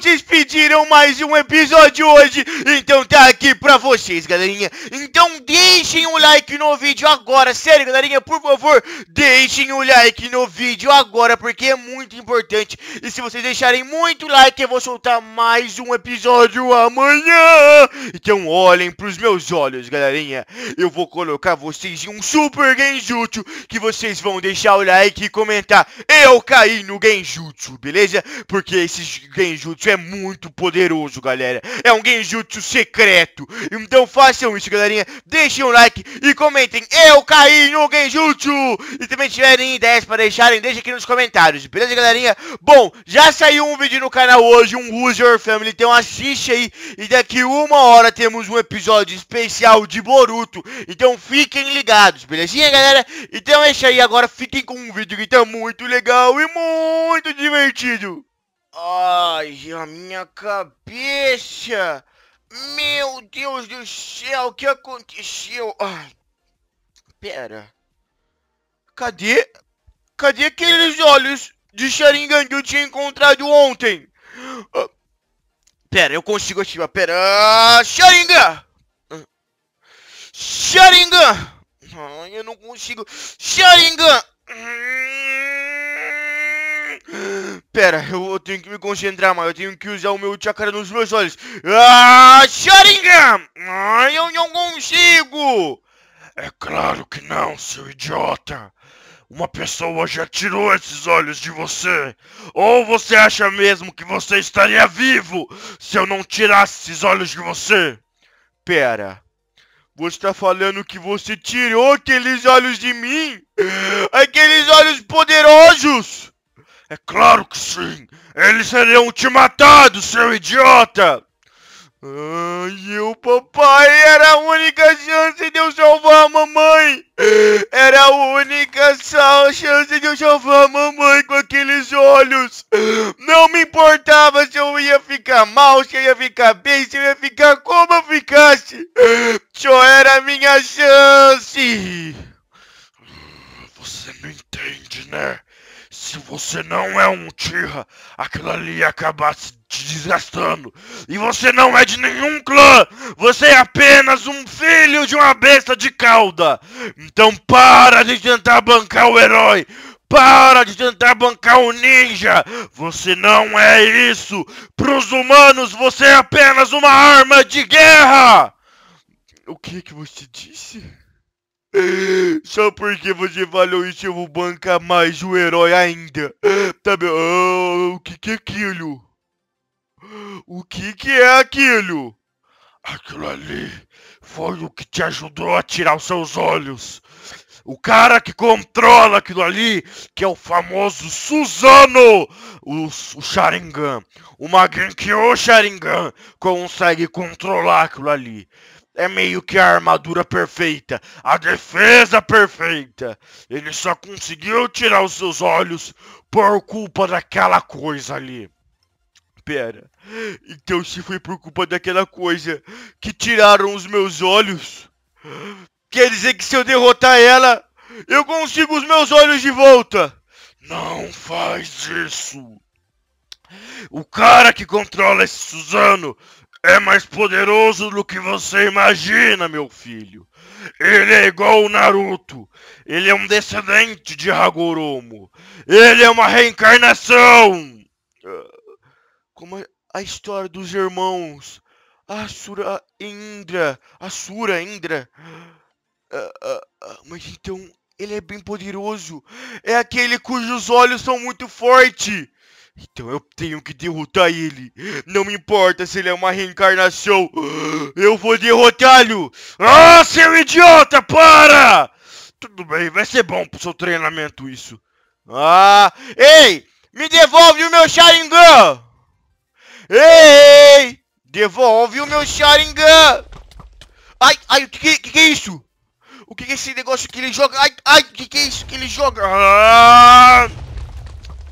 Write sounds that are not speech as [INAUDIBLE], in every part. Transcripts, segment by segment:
Vocês pediram mais um episódio hoje, então tá aqui pra vocês, galerinha. Então deixem o um like no vídeo agora, sério, galerinha, por favor, deixem o um like no vídeo agora, porque é muito importante. E se vocês deixarem muito like, eu vou soltar mais um episódio amanhã. Então olhem pros meus olhos, galerinha. Eu vou colocar vocês em um super genjutsu, que vocês vão deixar o like e comentar. Eu caí no genjutsu, beleza? Porque esses genjutsu é muito poderoso, galera. É um Genjutsu secreto. Então façam isso, galerinha. Deixem um like e comentem. Eu caí no Genjutsu! E também tiverem ideias para deixarem, deixem aqui nos comentários. Beleza, galerinha? Bom, já saiu um vídeo no canal hoje, um User Family. Então assiste aí. E daqui uma hora temos um episódio especial de Boruto. Então fiquem ligados, belezinha, galera? Então é isso aí. Agora fiquem com um vídeo que tá muito legal e muito divertido. Ai, a minha cabeça! Meu Deus do céu, o que aconteceu? Ai, pera. Cadê? Cadê aqueles olhos de Sharingan que eu tinha encontrado ontem? Ah, pera, eu consigo ativar. Pera, ah, Sharingan! Ah, Sharingan! Ai, eu não consigo. Sharingan! Pera, eu, tenho que me concentrar, mas eu tenho que usar o meu chakra nos meus olhos. Ah, Sharingan! Ah, eu não consigo! É claro que não, seu idiota! Uma pessoa já tirou esses olhos de você! Ou você acha mesmo que você estaria vivo se eu não tirasse esses olhos de você? Pera. Você está falando que você tirou aqueles olhos de mim? Aqueles olhos poderosos! É claro que sim! Eles seriam te matado, seu idiota! Ah, e o papai era a única chance de eu salvar a mamãe! Era a única chance de eu salvar a mamãe com aqueles olhos! Não me importava se eu ia ficar mal, se eu ia ficar bem, se eu ia ficar como eu ficasse! Só era a minha chance! Você não entende, né? Se você não é um Tira, aquilo ali ia acabar se desgastando. E você não é de nenhum clã! Você é apenas um filho de uma besta de cauda! Então para de tentar bancar o herói! Para de tentar bancar o ninja! Você não é isso! Pros humanos você é apenas uma arma de guerra! O que que você disse? Só porque você falou isso, eu vou bancar mais o herói ainda. Tá bem. Oh, o que, que é aquilo? O que, que é aquilo? Aquilo ali foi o que te ajudou a tirar os seus olhos. O cara que controla aquilo ali, que é o famoso Suzano, o, o Sharingan. O Magenkyo é Sharingan consegue controlar aquilo ali é meio que a armadura perfeita, a defesa perfeita. Ele só conseguiu tirar os seus olhos por culpa daquela coisa ali. Pera, então se foi por culpa daquela coisa que tiraram os meus olhos, quer dizer que se eu derrotar ela, eu consigo os meus olhos de volta. Não faz isso. O cara que controla esse Suzano é mais poderoso do que você imagina, meu filho. Ele é igual o Naruto. Ele é um descendente de Hagoromo. Ele é uma reencarnação. Ah, como é a história dos irmãos Asura e Indra. Asura, Indra. Ah, ah, mas então, ele é bem poderoso. É aquele cujos olhos são muito fortes. Então eu tenho que derrotar ele. Não me importa se ele é uma reencarnação. Eu vou derrotá-lo. Ah, seu idiota, para! Tudo bem, vai ser bom pro seu treinamento isso. Ah, ei! Me devolve o meu Sharingan! Ei! Devolve o meu Sharingan! Ai, ai, o que, que, que, é isso? O que, que, é esse negócio que ele joga? Ai, ai, o que, que é isso que ele joga? Ah!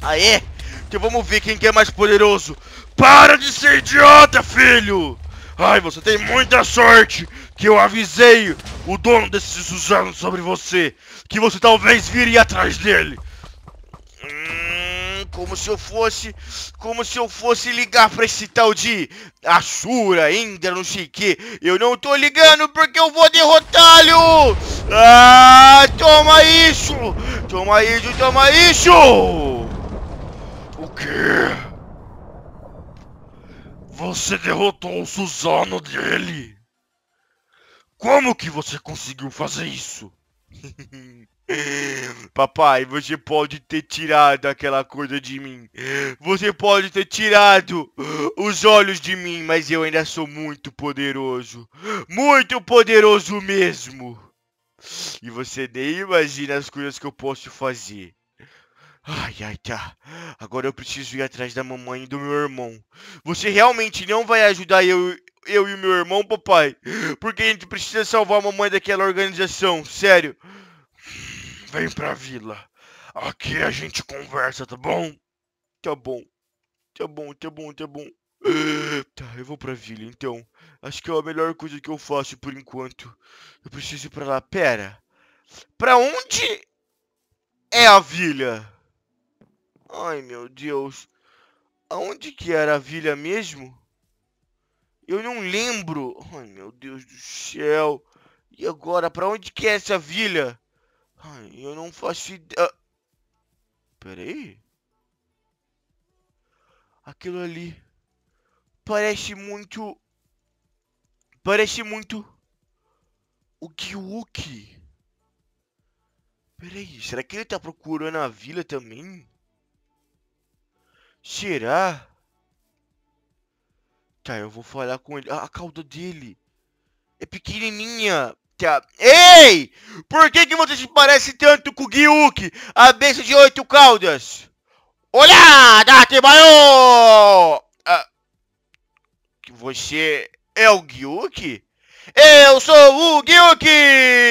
Aê! que vamos ver quem que é mais poderoso. Para de ser idiota, filho! Ai, você tem muita sorte que eu avisei o dono desse Suzano sobre você. Que você talvez vire atrás dele. Hum, como se eu fosse... Como se eu fosse ligar pra esse tal de... Ashura, Indra, não sei o que. Eu não tô ligando porque eu vou derrotá-lo! Ah, toma isso! Toma isso, toma isso! quê? Você derrotou o Suzano dele? Como que você conseguiu fazer isso? [LAUGHS] Papai, você pode ter tirado aquela coisa de mim. Você pode ter tirado os olhos de mim, mas eu ainda sou muito poderoso. Muito poderoso mesmo. E você nem imagina as coisas que eu posso fazer. Ai, ai, tá. Agora eu preciso ir atrás da mamãe e do meu irmão. Você realmente não vai ajudar eu, eu e meu irmão, papai? Porque a gente precisa salvar a mamãe daquela organização, sério. Vem pra vila. Aqui a gente conversa, tá bom? Tá bom. Tá bom, tá bom, tá bom. Tá, eu vou pra vila, então. Acho que é a melhor coisa que eu faço por enquanto. Eu preciso ir pra lá. Pera. Pra onde é a vila? Ai, meu Deus. Aonde que era a vilha mesmo? Eu não lembro. Ai, meu Deus do céu. E agora, pra onde que é essa vilha? Ai, eu não faço ideia. Ah. Peraí. Aquilo ali. Parece muito... Parece muito... O Kyuki. Peraí, será que ele tá procurando a vila também? Será? Tá, eu vou falar com ele. Ah, a cauda dele é pequenininha. Tá. Ei! Por que, que você se parece tanto com o Gyuk, a besta de oito caudas? Olá, Datebayo! Ah, você é o Gyuk? Eu sou o Gyuk!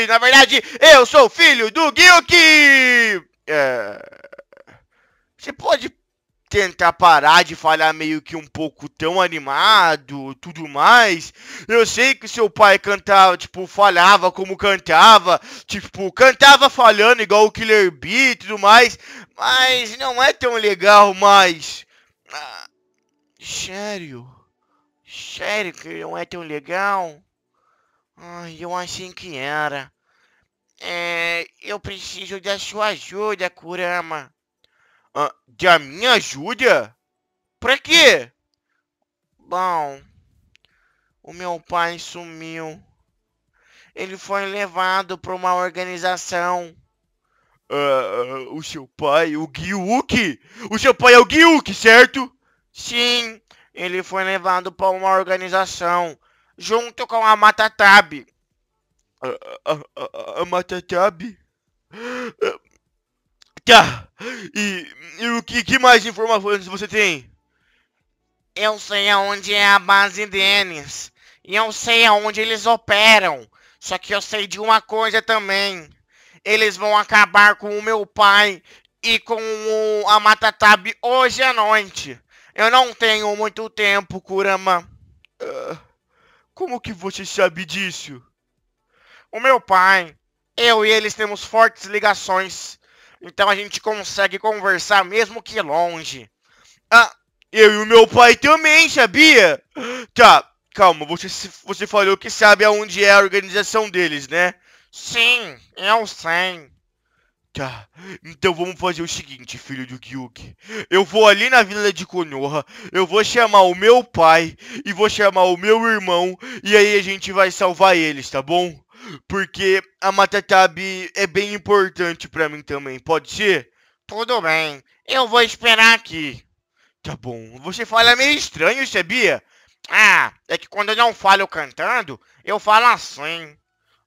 Na verdade, eu sou filho do Gyuk! É... Você pode tentar parar de falar meio que um pouco tão animado, tudo mais. Eu sei que seu pai cantava, tipo, falava como cantava, tipo, cantava falhando igual o Killer Beat e tudo mais, mas não é tão legal mais. Ah, sério? Sério que não é tão legal? Ai, eu achei que era. É, eu preciso da sua ajuda, Kurama de ah, a minha ajuda? Pra quê? Bom, o meu pai sumiu. Ele foi levado para uma organização. Uh, uh, o seu pai, o Gyuki? O seu pai é o Gyuki, certo? Sim, ele foi levado para uma organização. Junto com a Matatab. a, a, a, a Matatab? Tá. E, e o que, que mais informações você tem? Eu sei aonde é a base deles. E eu sei aonde eles operam. Só que eu sei de uma coisa também. Eles vão acabar com o meu pai e com o, a Matatab hoje à noite. Eu não tenho muito tempo, Kurama. Uh, como que você sabe disso? O meu pai, eu e eles temos fortes ligações. Então a gente consegue conversar mesmo que longe. Ah, eu e o meu pai também, sabia? Tá, calma, você, você falou que sabe aonde é a organização deles, né? Sim, eu sei. Tá, então vamos fazer o seguinte, filho do Gyuk. Eu vou ali na vila de Konoha, eu vou chamar o meu pai e vou chamar o meu irmão, e aí a gente vai salvar eles, tá bom? Porque a Matatabi é bem importante para mim também, pode ser? Tudo bem, eu vou esperar aqui. Tá bom, você fala meio estranho, sabia? Ah, é que quando eu não falo cantando, eu falo assim.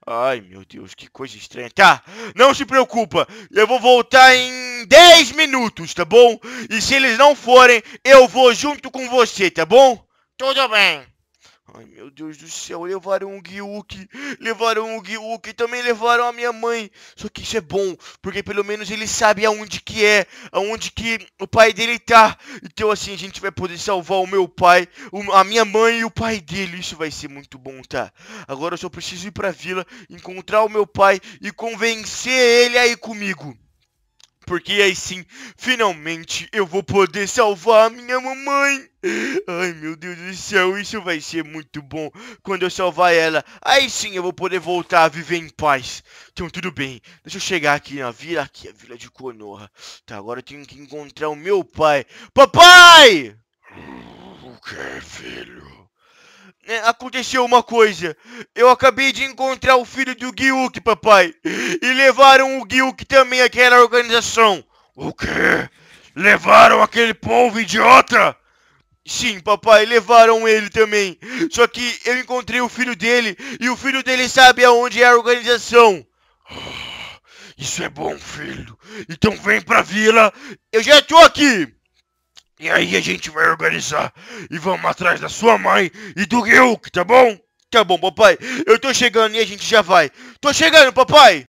Ai, meu Deus, que coisa estranha. Tá, não se preocupa. Eu vou voltar em 10 minutos, tá bom? E se eles não forem, eu vou junto com você, tá bom? Tudo bem. Ai, meu Deus do céu, levaram o Gyuki, levaram o Gyuki, também levaram a minha mãe. Só que isso é bom, porque pelo menos ele sabe aonde que é, aonde que o pai dele tá. Então assim, a gente vai poder salvar o meu pai, a minha mãe e o pai dele. Isso vai ser muito bom, tá? Agora eu só preciso ir pra vila, encontrar o meu pai e convencer ele a ir comigo porque aí sim, finalmente eu vou poder salvar a minha mamãe. Ai meu Deus do céu, isso vai ser muito bom quando eu salvar ela. Aí sim eu vou poder voltar a viver em paz. Então tudo bem, deixa eu chegar aqui na vila, aqui a vila de Konoha. Tá, agora eu tenho que encontrar o meu pai. Papai! O que, é filho? Né, aconteceu uma coisa. Eu acabei de encontrar o filho do Gyuk, papai. E levaram o Gyuk também àquela organização. O quê? Levaram aquele povo idiota? Sim, papai, levaram ele também. Só que eu encontrei o filho dele e o filho dele sabe aonde é a organização. Ah, isso é bom, filho. Então vem pra vila. Eu já tô aqui. E aí a gente vai organizar e vamos atrás da sua mãe e do Ryuk, tá bom? Tá bom, papai. Eu tô chegando e a gente já vai. Tô chegando, papai!